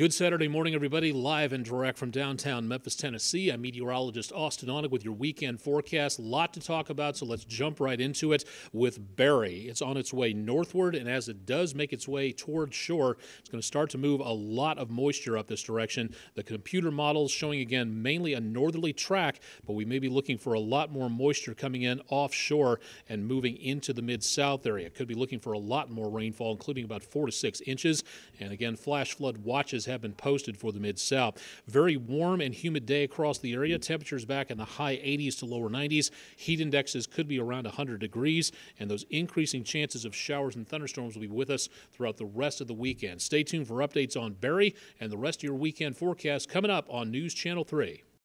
Good Saturday morning, everybody. Live and direct from downtown Memphis, Tennessee. I'm meteorologist Austin Onick with your weekend forecast. A lot to talk about, so let's jump right into it with Barry. It's on its way northward, and as it does make its way toward shore, it's going to start to move a lot of moisture up this direction. The computer models showing again mainly a northerly track, but we may be looking for a lot more moisture coming in offshore and moving into the mid south area. Could be looking for a lot more rainfall, including about four to six inches. And again, flash flood watches have been posted for the Mid South. Very warm and humid day across the area. Temperatures back in the high 80s to lower 90s. Heat indexes could be around 100 degrees, and those increasing chances of showers and thunderstorms will be with us throughout the rest of the weekend. Stay tuned for updates on Barry and the rest of your weekend forecast coming up on News Channel 3.